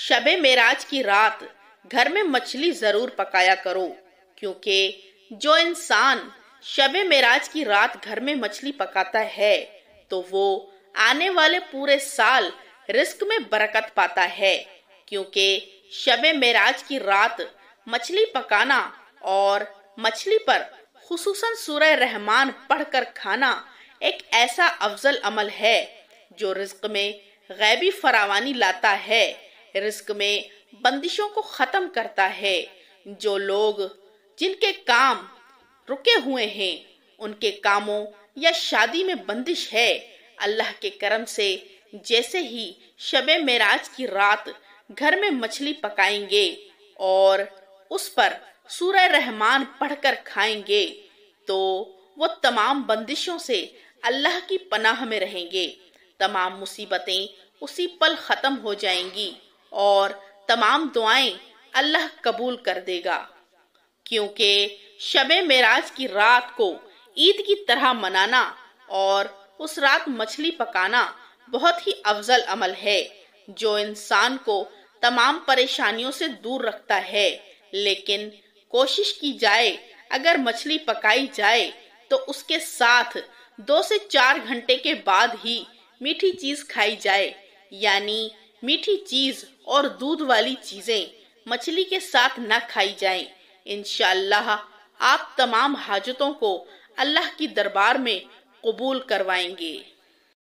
शब मेराज की रात घर में मछली जरूर पकाया करो क्योंकि जो इंसान शब मेराज की रात घर में मछली पकाता है तो वो आने वाले पूरे साल रिस्क में बरकत पाता है क्योंकि शब मेराज की रात मछली पकाना और मछली पर खुसूसन सूरह रहमान पढ़कर खाना एक ऐसा अफजल अमल है जो रिस्क में गैबी फरावानी लाता है रिस्क में बंदिशों को खत्म करता है जो लोग जिनके काम रुके हुए हैं उनके कामों या शादी में बंदिश है अल्लाह के करम से जैसे ही शब मेराज की रात घर में मछली पकाएंगे और उस पर सूर्य रहमान पढ़कर खाएंगे तो वो तमाम बंदिशों से अल्लाह की पनाह में रहेंगे तमाम मुसीबतें उसी पल खत्म हो जाएंगी और तमाम दुआएं अल्लाह कबूल कर देगा क्योंकि शब मेराज की रात को ईद की तरह मनाना और उस रात मछली पकाना बहुत ही अफजल अमल है जो इंसान को तमाम परेशानियों से दूर रखता है लेकिन कोशिश की जाए अगर मछली पकाई जाए तो उसके साथ दो से चार घंटे के बाद ही मीठी चीज खाई जाए यानी मीठी चीज और दूध वाली चीजें मछली के साथ न खाई जाएं। इनशाला आप तमाम हाजतों को अल्लाह की दरबार में कबूल करवाएंगे